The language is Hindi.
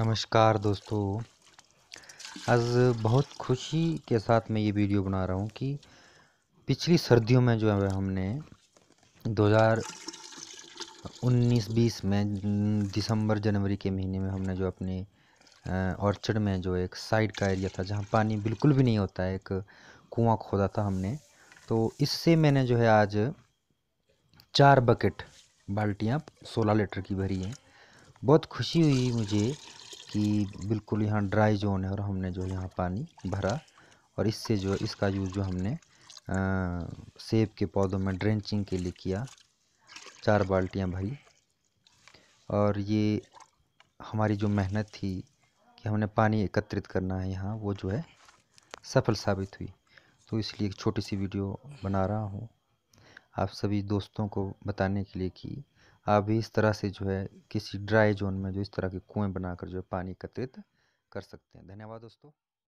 नमस्कार दोस्तों आज बहुत खुशी के साथ मैं ये वीडियो बना रहा हूँ कि पिछली सर्दियों में जो है हमने 2019-20 में दिसंबर जनवरी के महीने में हमने जो अपने ऑर्चर्ड में जो एक साइड का एरिया था जहाँ पानी बिल्कुल भी नहीं होता है एक कुआं खोदा था हमने तो इससे मैंने जो है आज चार बकेट बाल्टियाँ सोलह लीटर की भरी हैं बहुत खुशी हुई मुझे कि बिल्कुल यहाँ ड्राई जोन है और हमने जो यहाँ पानी भरा और इससे जो इसका यूज़ जो हमने आ, सेब के पौधों में ड्रेंचिंग के लिए किया चार बाल्टियाँ भरी और ये हमारी जो मेहनत थी कि हमने पानी एकत्रित करना है यहाँ वो जो है सफल साबित हुई तो इसलिए एक छोटी सी वीडियो बना रहा हूँ आप सभी दोस्तों को बताने के लिए कि अभी इस तरह से जो है किसी ड्राई जोन में जो इस तरह के कुएँ बनाकर जो है पानी एकत्रित कर सकते हैं धन्यवाद दोस्तों